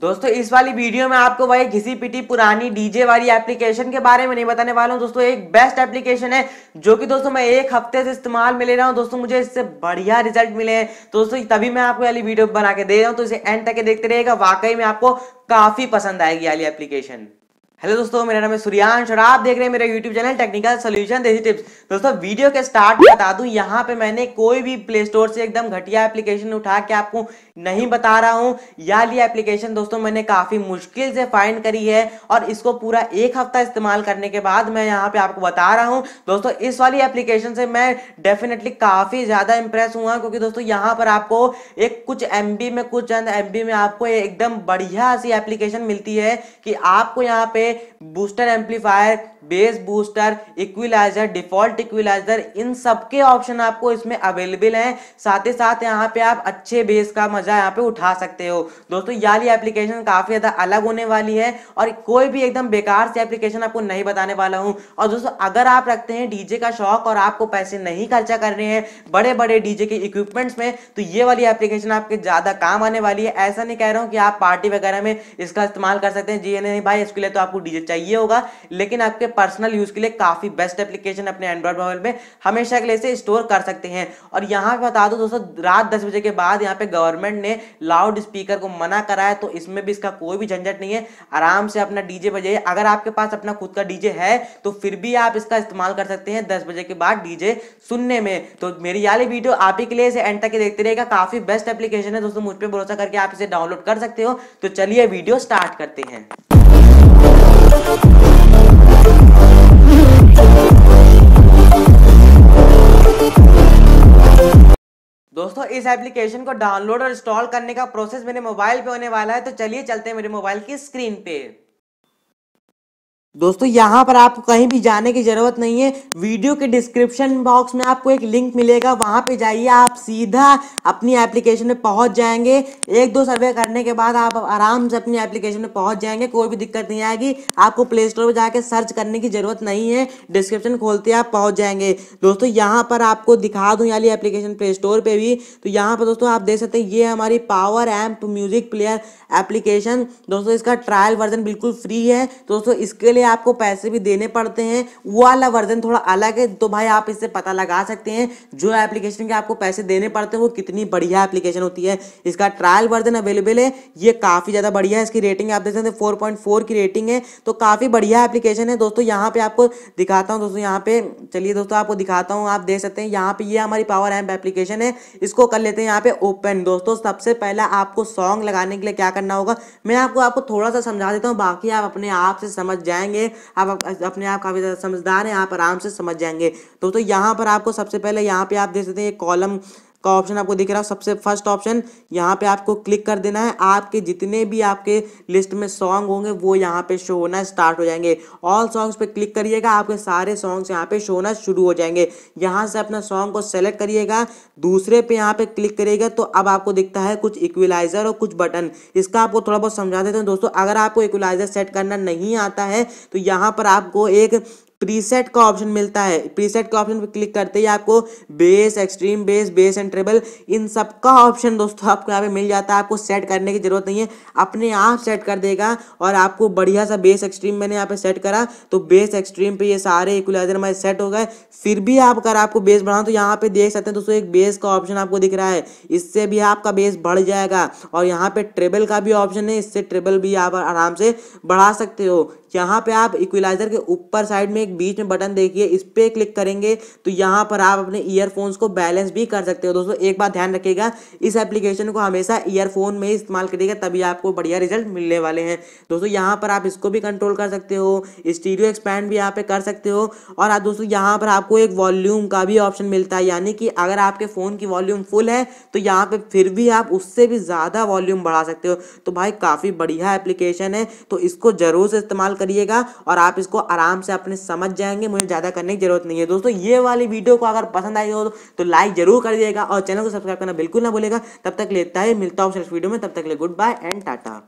दोस्तों इस वाली वीडियो में आपको वही घिसी पिटी पुरानी डीजे वाली एप्लीकेशन के बारे में नहीं बताने वाला हूँ दोस्तों एक बेस्ट एप्लीकेशन है जो कि दोस्तों मैं एक हफ्ते से इस्तेमाल में ले रहा हूँ दोस्तों मुझे इससे बढ़िया रिजल्ट मिले हैं दोस्तों तभी मैं आपको वाली वीडियो बना के दे रहा हूँ तो इसे एंड तक देखते रहेगा वाकई में आपको काफी पसंद आएगी वाली एप्लीकेशन हेलो दोस्तों मेरा नाम है सूर्यांश और आप देख रहे हैं मेरा यूट्यूब चैनल टेक्निकल सोल्यूशन देसी टिप्स दोस्तों वीडियो के स्टार्ट में बता दूं यहाँ पे मैंने कोई भी प्ले स्टोर से एकदम घटिया एप्लीकेशन उठा के आपको नहीं बता रहा हूँ यह ली एप्लीकेशन दोस्तों मैंने काफी मुश्किल से फाइंड करी है और इसको पूरा एक हफ्ता इस्तेमाल करने के बाद मैं यहाँ पे आपको बता रहा हूँ दोस्तों इस वाली एप्लीकेशन से मैं डेफिनेटली काफी ज्यादा इंप्रेस हुआ क्योंकि दोस्तों यहाँ पर आपको एक कुछ एम में कुछ चंद एम में आपको एकदम बढ़िया सी एप्लीकेशन मिलती है कि आपको यहाँ पे booster amplifier bass booster equalizer default equalizer इन सब के ऑप्शन आपको इसमें अवेलेबल हैं साथ ही साथ यहाँ पे आप अच्छे बेस का मजा यहाँ पे उठा सकते हो दोस्तों याली एप्लीकेशन काफी ज्यादा अलग होने वाली है और कोई भी एकदम बेकार सी एप्लीकेशन आपको नहीं बताने वाला हूँ और दोस्तों अगर आप रखते हैं डीजे का शौक और आपको पैसे नहीं खर्चा करने हैं बड़े बड़े डीजे के इक्विपमेंट्स में तो ये वाली एप्लीकेशन आपके ज़्यादा काम आने वाली है ऐसा नहीं कह रहा हूँ कि आप पार्टी वगैरह में इसका इस्तेमाल कर सकते हैं जी नहीं भाई इसके लिए तो आपको डीजे चाहिए होगा लेकिन आपके पर्सनल यूज के लिए काफी बेस्ट एप्लीकेशन अपने एंड्रॉइड मोबाइल में हमेशा के लिए इसे स्टोर कर सकते हैं और यहाँ पे बता दो दोस्तों रात दस बजे के बाद यहाँ पे गवर्नमेंट ने लाउड स्पीकर को मना करा है तो इसमें भी इसका कोई भी झंझट नहीं है आराम से अपना डीजे बजे अगर आपके पास अपना खुद का डीजे है तो फिर भी आप इसका इस्तेमाल कर सकते हैं दस बजे के बाद डीजे सुनने में तो मेरी वाली वीडियो आप ही के लिए इसे एंड तक देखते रहेगा काफी बेस्ट एप्लीकेशन है दोस्तों मुझ पर भरोसा करके आप इसे डाउनलोड कर सकते हो तो चलिए वीडियो स्टार्ट करते हैं दोस्तों इस एप्लीकेशन को डाउनलोड और इंस्टॉल करने का प्रोसेस मेरे मोबाइल पे होने वाला है तो चलिए चलते हैं मेरे मोबाइल की स्क्रीन पे दोस्तों यहाँ पर आपको कहीं भी जाने की ज़रूरत नहीं है वीडियो के डिस्क्रिप्शन बॉक्स में आपको एक लिंक मिलेगा वहाँ पे जाइए आप सीधा अपनी एप्लीकेशन में पहुँच जाएंगे एक दो सर्वे करने के बाद आप आराम से अपनी एप्लीकेशन में पहुँच जाएंगे कोई भी दिक्कत नहीं आएगी आपको प्ले स्टोर पर जाकर सर्च करने की ज़रूरत नहीं है डिस्क्रिप्शन खोलते आप पहुँच जाएंगे दोस्तों यहाँ पर आपको दिखा दूँ वाली एप्लीकेशन प्ले स्टोर पर भी तो यहाँ पर दोस्तों आप देख सकते हैं ये हमारी power amp music player application दोस्तों इसका ट्रायल वर्जन बिल्कुल फ्री है दोस्तों इसके लिए आपको पैसे भी देने पड़ते हैं वो वाला वर्जन थोड़ा अलग है तो भाई आप इससे पता लगा सकते हैं जो एप्लीकेशन के आपको पैसे देने पड़ते हैं वो कितनी बढ़िया एप्लीकेशन होती है इसका ट्रायल वर्जन अवेलेबल है ये काफ़ी ज़्यादा बढ़िया है इसकी रेटिंग आप देख सकते हैं फोर, की रेटिंग है तो काफ़ी बढ़िया एप्लीकेशन है दोस्तों यहाँ पे आपको दिखाता हूँ दोस्तों यहाँ पे चलिए दोस्तों आपको दिखाता हूँ आप देख सकते हैं यहाँ पे ये हमारी पावर एम्प एप्लीकेशन है इसको कर लेते हैं यहाँ पे ओपन दोस्तों सबसे पहला आपको सॉन्ग लगाने के लिए क्या करना होगा मैं आपको आपको थोड़ा सा समझा देता हूँ बाकी आप अपने आप से समझ जाएँ जाएंगे आप अपने आप काफ़ी ज़्यादा समझदार हैं आप आराम से समझ जाएंगे दोस्तों तो यहाँ पर आपको सबसे पहले यहाँ पे आप देख सकते हैं कॉलम का ऑप्शन आपको दिख रहा है सबसे फर्स्ट ऑप्शन यहाँ पे आपको क्लिक कर देना है आपके जितने भी आपके लिस्ट में सॉन्ग होंगे वो यहाँ पे शो होना स्टार्ट हो जाएंगे ऑल सॉन्ग्स पे क्लिक करिएगा आपके सारे सॉन्ग्स यहाँ पे शो होना शुरू हो जाएंगे यहाँ से अपना सॉन्ग को सेलेक्ट करिएगा दूसरे पे यहाँ पे क्लिक करिएगा तो अब आपको दिखता है कुछ इक्विलाइजर और कुछ बटन इसका आपको थोड़ा बहुत समझा देते हैं दोस्तों अगर आपको इक्विलाइजर सेट करना नहीं आता है तो यहाँ पर आपको एक प्रीसेट का ऑप्शन मिलता है प्रीसेट का ऑप्शन पर क्लिक करते ही आपको bass extreme bass bass and treble इन सब का ऑप्शन दोस्तों आपको यहाँ पे मिल जाता है आपको सेट करने की जरूरत नहीं है अपने आप सेट कर देगा और आपको बढ़िया सा बेस एक्सट्रीम मैंने यहाँ पे सेट करा तो बेस एक्सट्रीम पे ये सारे इक्वलाइजर हमारे सेट हो गए फिर भी आप अगर आपको बेस बढ़ाओ तो यहाँ पे देख सकते हैं दोस्तों एक बेस का ऑप्शन आपको दिख रहा है इससे भी आपका बेस बढ़ जाएगा और यहाँ पे ट्रेबल का भी ऑप्शन है इससे ट्रेबल भी आप आराम से बढ़ा सकते हो यहाँ पे आप इक्विलाइजर के ऊपर साइड में एक बीच में बटन देखिए इस पर क्लिक करेंगे तो यहाँ पर आप अपने ईयरफोन्स को बैलेंस भी कर सकते हो दोस्तों एक बात ध्यान रखिएगा इस एप्लीकेशन को हमेशा ईयरफोन में इस्तेमाल करिएगा तभी आपको बढ़िया रिजल्ट मिलने वाले हैं दोस्तों यहाँ पर आप इसको भी कंट्रोल कर सकते हो स्टीरियो एक्सपैंड भी यहाँ पर कर सकते हो और आप दोस्तों यहाँ पर आपको एक वॉल्यूम का भी ऑप्शन मिलता है यानी कि अगर आपके फ़ोन की वॉल्यूम फुल है तो यहाँ पर फिर भी आप उससे भी ज़्यादा वॉल्यूम बढ़ा सकते हो तो भाई काफ़ी बढ़िया एप्लीकेशन है तो इसको ज़रूर से इस्तेमाल करिएगा और आप इसको आराम से अपने समझ जाएंगे मुझे ज़्यादा करने की जरूरत नहीं है दोस्तों ये वाली वीडियो को अगर पसंद आई हो तो लाइक जरूर कर दिएगा और चैनल को सब्सक्राइब करना बिल्कुल ना भूलेगा तब तक लेता है मिलता हूँ वीडियो में तब तक ले गुड बाय एंड टाटा